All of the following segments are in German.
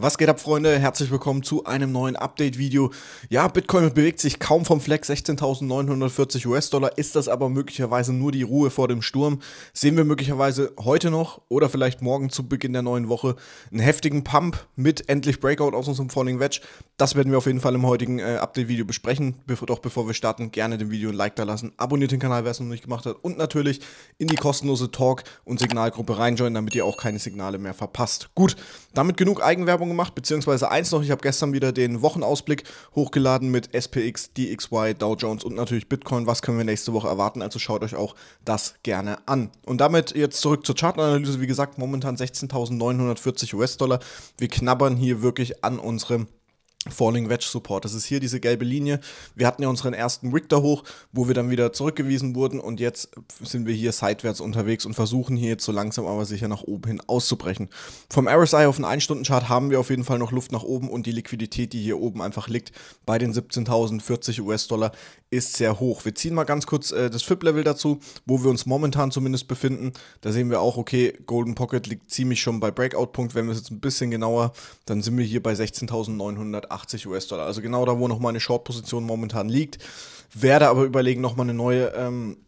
Was geht ab, Freunde? Herzlich willkommen zu einem neuen Update-Video. Ja, Bitcoin bewegt sich kaum vom Fleck. 16.940 US-Dollar. Ist das aber möglicherweise nur die Ruhe vor dem Sturm? Sehen wir möglicherweise heute noch oder vielleicht morgen zu Beginn der neuen Woche einen heftigen Pump mit endlich Breakout aus unserem Falling Wedge? Das werden wir auf jeden Fall im heutigen äh, Update-Video besprechen. Bef doch bevor wir starten, gerne dem Video ein Like da lassen. Abonniert den Kanal, wer es noch nicht gemacht hat. Und natürlich in die kostenlose Talk- und Signalgruppe reinjoinen, damit ihr auch keine Signale mehr verpasst. Gut, damit genug Eigenwerbung Werbung gemacht, beziehungsweise eins noch, ich habe gestern wieder den Wochenausblick hochgeladen mit SPX, DXY, Dow Jones und natürlich Bitcoin. Was können wir nächste Woche erwarten? Also schaut euch auch das gerne an. Und damit jetzt zurück zur Chartanalyse. Wie gesagt, momentan 16.940 US-Dollar. Wir knabbern hier wirklich an unserem Falling Wedge Support. Das ist hier diese gelbe Linie. Wir hatten ja unseren ersten Wick da hoch, wo wir dann wieder zurückgewiesen wurden und jetzt sind wir hier seitwärts unterwegs und versuchen hier jetzt so langsam aber sicher nach oben hin auszubrechen. Vom RSI auf den 1-Stunden-Chart haben wir auf jeden Fall noch Luft nach oben und die Liquidität, die hier oben einfach liegt, bei den 17.040 US-Dollar ist sehr hoch. Wir ziehen mal ganz kurz äh, das FIP-Level dazu, wo wir uns momentan zumindest befinden. Da sehen wir auch, okay, Golden Pocket liegt ziemlich schon bei Breakout-Punkt. Wenn wir es jetzt ein bisschen genauer, dann sind wir hier bei 16.980. 80 US-Dollar. Also genau da, wo noch meine Short-Position momentan liegt. Werde aber überlegen, nochmal eine neue, ähm,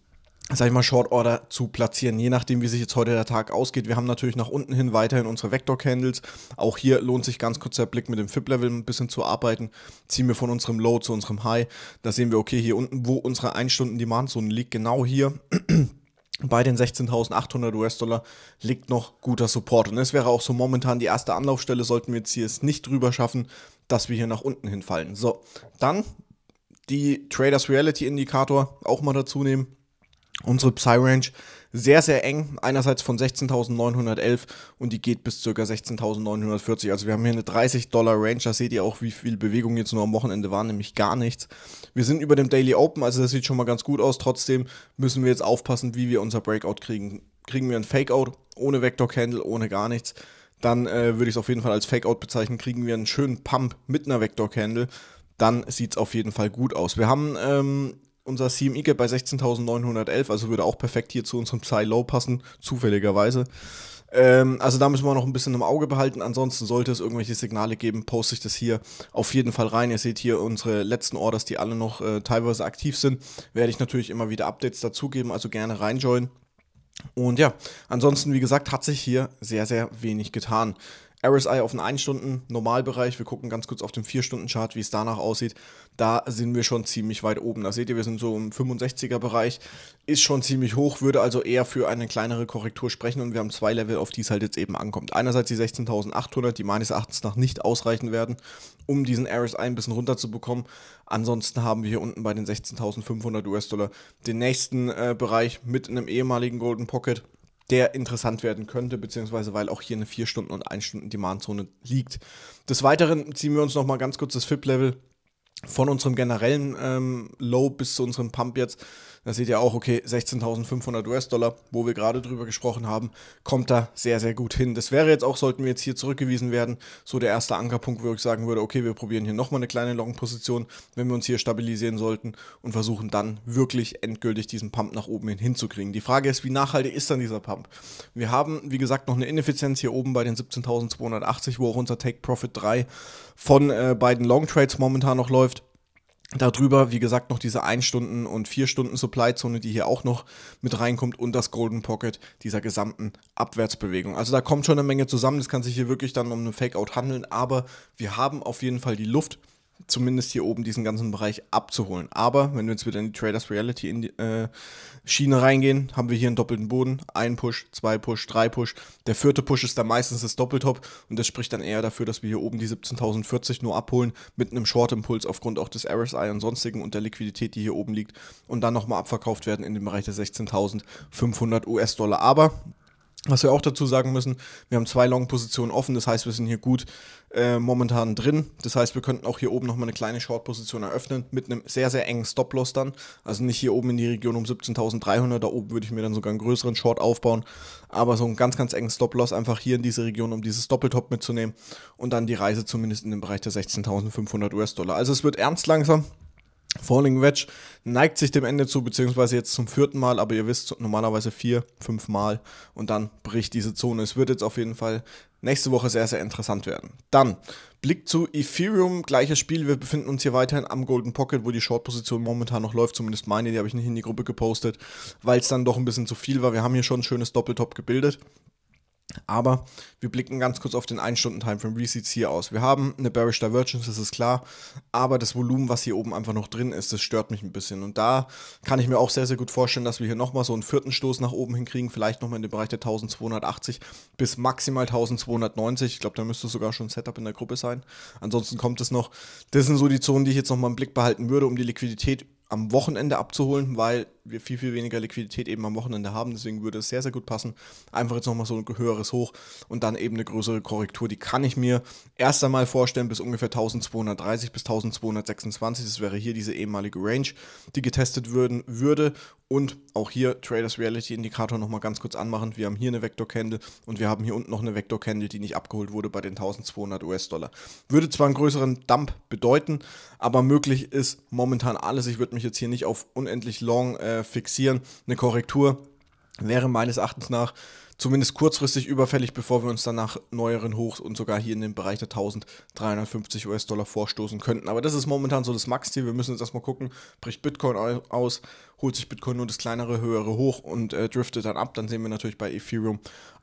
sag ich mal, Short-Order zu platzieren. Je nachdem, wie sich jetzt heute der Tag ausgeht. Wir haben natürlich nach unten hin weiterhin unsere Vector-Candles. Auch hier lohnt sich ganz kurz der Blick mit dem FIP-Level ein bisschen zu arbeiten. Ziehen wir von unserem Low zu unserem High. Da sehen wir, okay, hier unten, wo unsere 1-Stunden-Demand-Zone liegt, genau hier bei den 16.800 US-Dollar liegt noch guter Support. Und es wäre auch so momentan die erste Anlaufstelle, sollten wir jetzt hier es nicht drüber schaffen, dass wir hier nach unten hinfallen. So, dann die Traders Reality Indikator auch mal dazu nehmen unsere Psy-Range sehr, sehr eng. Einerseits von 16.911 und die geht bis ca. 16.940. Also wir haben hier eine 30-Dollar-Range. Da seht ihr auch, wie viel Bewegung jetzt nur am Wochenende war, nämlich gar nichts. Wir sind über dem Daily Open, also das sieht schon mal ganz gut aus. Trotzdem müssen wir jetzt aufpassen, wie wir unser Breakout kriegen. Kriegen wir ein Fakeout ohne Vector-Candle, ohne gar nichts, dann äh, würde ich es auf jeden Fall als Fakeout bezeichnen. Kriegen wir einen schönen Pump mit einer Vector-Candle, dann sieht es auf jeden Fall gut aus. Wir haben ähm, unser CMI-Gap bei 16.911, also würde auch perfekt hier zu unserem Psy-Low passen, zufälligerweise. Ähm, also da müssen wir noch ein bisschen im Auge behalten. Ansonsten sollte es irgendwelche Signale geben, poste ich das hier auf jeden Fall rein. Ihr seht hier unsere letzten Orders, die alle noch äh, teilweise aktiv sind. Werde ich natürlich immer wieder Updates dazugeben, also gerne reinjoinen. Und ja, ansonsten, wie gesagt, hat sich hier sehr, sehr wenig getan. RSI auf den 1-Stunden-Normalbereich. Wir gucken ganz kurz auf den 4-Stunden-Chart, wie es danach aussieht. Da sind wir schon ziemlich weit oben. Da seht ihr, wir sind so im 65er-Bereich. Ist schon ziemlich hoch, würde also eher für eine kleinere Korrektur sprechen. Und wir haben zwei Level, auf die es halt jetzt eben ankommt. Einerseits die 16.800, die meines Erachtens nach nicht ausreichen werden, um diesen RSI ein bisschen runterzubekommen. Ansonsten haben wir hier unten bei den 16.500 US-Dollar den nächsten äh, Bereich mit einem ehemaligen Golden Pocket der interessant werden könnte, beziehungsweise weil auch hier eine 4 Stunden und 1 Stunden Demandzone liegt. Des Weiteren ziehen wir uns nochmal ganz kurz das FIP-Level von unserem generellen ähm, Low bis zu unserem Pump jetzt da seht ihr auch, okay, 16.500 US-Dollar, wo wir gerade drüber gesprochen haben, kommt da sehr, sehr gut hin. Das wäre jetzt auch, sollten wir jetzt hier zurückgewiesen werden, so der erste Ankerpunkt, wo ich sagen würde, okay, wir probieren hier nochmal eine kleine Long-Position, wenn wir uns hier stabilisieren sollten und versuchen dann wirklich endgültig diesen Pump nach oben hin hinzukriegen. Die Frage ist, wie nachhaltig ist dann dieser Pump? Wir haben, wie gesagt, noch eine Ineffizienz hier oben bei den 17.280, wo auch unser Take Profit 3 von äh, beiden Long Trades momentan noch läuft. Darüber, wie gesagt, noch diese 1 Stunden und 4 Stunden Supply Zone, die hier auch noch mit reinkommt und das Golden Pocket dieser gesamten Abwärtsbewegung. Also da kommt schon eine Menge zusammen. Das kann sich hier wirklich dann um einen Fakeout handeln, aber wir haben auf jeden Fall die Luft zumindest hier oben diesen ganzen Bereich abzuholen. Aber wenn wir jetzt wieder in die Traders Reality in die, äh, Schiene reingehen, haben wir hier einen doppelten Boden. Ein Push, zwei Push, drei Push. Der vierte Push ist dann meistens das Doppeltop und das spricht dann eher dafür, dass wir hier oben die 17.040 nur abholen mit einem Short-Impuls aufgrund auch des RSI und sonstigen und der Liquidität, die hier oben liegt und dann nochmal abverkauft werden in dem Bereich der 16.500 US-Dollar. Aber was wir auch dazu sagen müssen, wir haben zwei Long-Positionen offen, das heißt, wir sind hier gut äh, momentan drin. Das heißt, wir könnten auch hier oben nochmal eine kleine Short-Position eröffnen mit einem sehr, sehr engen Stop-Loss dann. Also nicht hier oben in die Region um 17.300, da oben würde ich mir dann sogar einen größeren Short aufbauen, aber so einen ganz, ganz engen Stop-Loss einfach hier in diese Region, um dieses Doppeltop mitzunehmen und dann die Reise zumindest in den Bereich der 16.500 US-Dollar. Also es wird ernst langsam. Falling Wedge neigt sich dem Ende zu, beziehungsweise jetzt zum vierten Mal, aber ihr wisst normalerweise vier, fünf Mal und dann bricht diese Zone. Es wird jetzt auf jeden Fall nächste Woche sehr, sehr interessant werden. Dann Blick zu Ethereum, gleiches Spiel. Wir befinden uns hier weiterhin am Golden Pocket, wo die Short-Position momentan noch läuft, zumindest meine, die habe ich nicht in die Gruppe gepostet, weil es dann doch ein bisschen zu viel war. Wir haben hier schon ein schönes Doppeltop gebildet. Aber wir blicken ganz kurz auf den 1-Stunden-Timeframe. Wie sieht es hier aus? Wir haben eine Bearish Divergence, das ist klar. Aber das Volumen, was hier oben einfach noch drin ist, das stört mich ein bisschen. Und da kann ich mir auch sehr, sehr gut vorstellen, dass wir hier nochmal so einen vierten Stoß nach oben hinkriegen. Vielleicht nochmal in den Bereich der 1280 bis maximal 1290. Ich glaube, da müsste sogar schon ein Setup in der Gruppe sein. Ansonsten kommt es noch. Das sind so die Zonen, die ich jetzt nochmal im Blick behalten würde, um die Liquidität am Wochenende abzuholen, weil wir viel, viel weniger Liquidität eben am Wochenende haben. Deswegen würde es sehr, sehr gut passen. Einfach jetzt nochmal so ein höheres Hoch und dann eben eine größere Korrektur. Die kann ich mir erst einmal vorstellen bis ungefähr 1230 bis 1226. Das wäre hier diese ehemalige Range, die getestet würden, würde. Und auch hier Traders Reality Indikator nochmal ganz kurz anmachen. Wir haben hier eine Vector Candle und wir haben hier unten noch eine Vector Candle, die nicht abgeholt wurde bei den 1200 US-Dollar. Würde zwar einen größeren Dump bedeuten, aber möglich ist momentan alles. Ich würde mich jetzt hier nicht auf unendlich long äh, äh, fixieren. Eine Korrektur wäre meines Erachtens nach zumindest kurzfristig überfällig, bevor wir uns dann nach neueren Hochs und sogar hier in den Bereich der 1350 US-Dollar vorstoßen könnten. Aber das ist momentan so das Max-Ziel. Wir müssen jetzt erstmal gucken, bricht Bitcoin aus, holt sich Bitcoin nur das kleinere, höhere Hoch und äh, driftet dann ab. Dann sehen wir natürlich bei Ethereum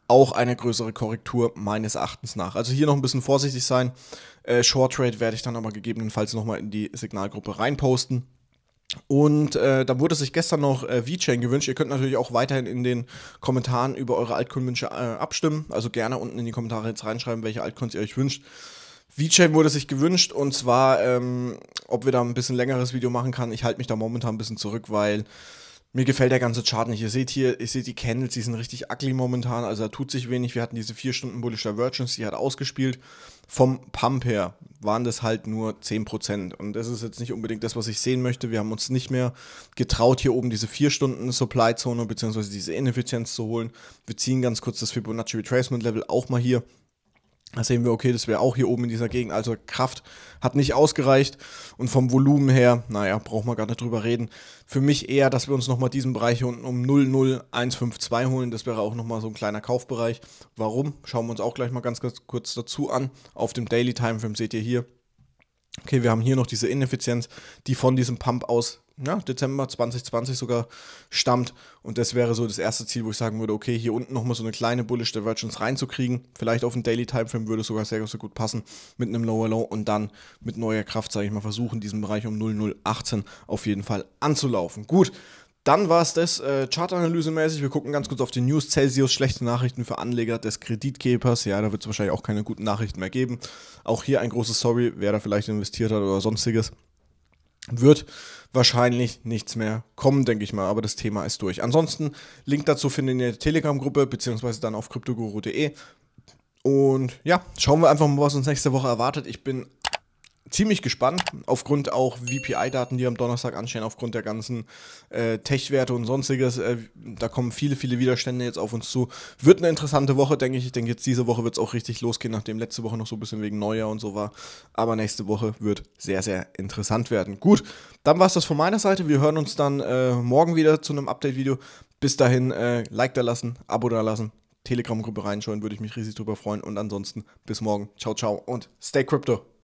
auch eine größere Korrektur meines Erachtens nach. Also hier noch ein bisschen vorsichtig sein. Äh, Short Trade werde ich dann aber gegebenenfalls nochmal in die Signalgruppe reinposten. Und äh, da wurde sich gestern noch äh, VeChain gewünscht. Ihr könnt natürlich auch weiterhin in den Kommentaren über eure Altcoin-Wünsche äh, abstimmen. Also gerne unten in die Kommentare jetzt reinschreiben, welche Altcoins ihr euch wünscht. VeChain wurde sich gewünscht und zwar, ähm, ob wir da ein bisschen längeres Video machen kann. Ich halte mich da momentan ein bisschen zurück, weil mir gefällt der ganze Chart nicht. Ihr seht hier, ihr seht die Candles, die sind richtig ugly momentan, also da tut sich wenig. Wir hatten diese 4 Stunden Bullish Divergence, die hat ausgespielt. Vom Pump her waren das halt nur 10%. Und das ist jetzt nicht unbedingt das, was ich sehen möchte. Wir haben uns nicht mehr getraut, hier oben diese 4 Stunden Supply Zone bzw. diese Ineffizienz zu holen. Wir ziehen ganz kurz das Fibonacci Retracement Level auch mal hier da sehen wir, okay, das wäre auch hier oben in dieser Gegend. Also Kraft hat nicht ausgereicht. Und vom Volumen her, naja, brauchen wir gar nicht drüber reden. Für mich eher, dass wir uns nochmal diesen Bereich hier unten um 00152 holen. Das wäre auch nochmal so ein kleiner Kaufbereich. Warum? Schauen wir uns auch gleich mal ganz, ganz kurz dazu an. Auf dem Daily Timeframe seht ihr hier. Okay, wir haben hier noch diese Ineffizienz, die von diesem Pump aus ja, Dezember 2020 sogar stammt. Und das wäre so das erste Ziel, wo ich sagen würde, okay, hier unten nochmal so eine kleine Bullish Divergence reinzukriegen. Vielleicht auf einen Daily Timeframe würde es sogar sehr, sehr gut passen mit einem Lower Low und dann mit neuer Kraft, sage ich mal, versuchen, diesen Bereich um 0018 auf jeden Fall anzulaufen. Gut, dann war es das äh, Chartanalyse-mäßig. Wir gucken ganz kurz auf die News. Celsius, schlechte Nachrichten für Anleger des Kreditgebers. Ja, da wird es wahrscheinlich auch keine guten Nachrichten mehr geben. Auch hier ein großes Sorry, wer da vielleicht investiert hat oder sonstiges wird wahrscheinlich nichts mehr kommen, denke ich mal. Aber das Thema ist durch. Ansonsten, Link dazu findet ihr in der Telegram-Gruppe, beziehungsweise dann auf kryptoguru.de. Und ja, schauen wir einfach mal, was uns nächste Woche erwartet. Ich bin ziemlich gespannt, aufgrund auch VPI-Daten, die am Donnerstag anstehen, aufgrund der ganzen äh, Tech-Werte und sonstiges. Äh, da kommen viele, viele Widerstände jetzt auf uns zu. Wird eine interessante Woche, denke ich. Ich denke, jetzt diese Woche wird es auch richtig losgehen, nachdem letzte Woche noch so ein bisschen wegen Neujahr und so war. Aber nächste Woche wird sehr, sehr interessant werden. Gut, dann war es das von meiner Seite. Wir hören uns dann äh, morgen wieder zu einem Update-Video. Bis dahin, äh, Like da lassen, Abo da lassen. Telegram-Gruppe reinschauen, würde ich mich riesig drüber freuen. Und ansonsten bis morgen. Ciao, ciao und stay crypto.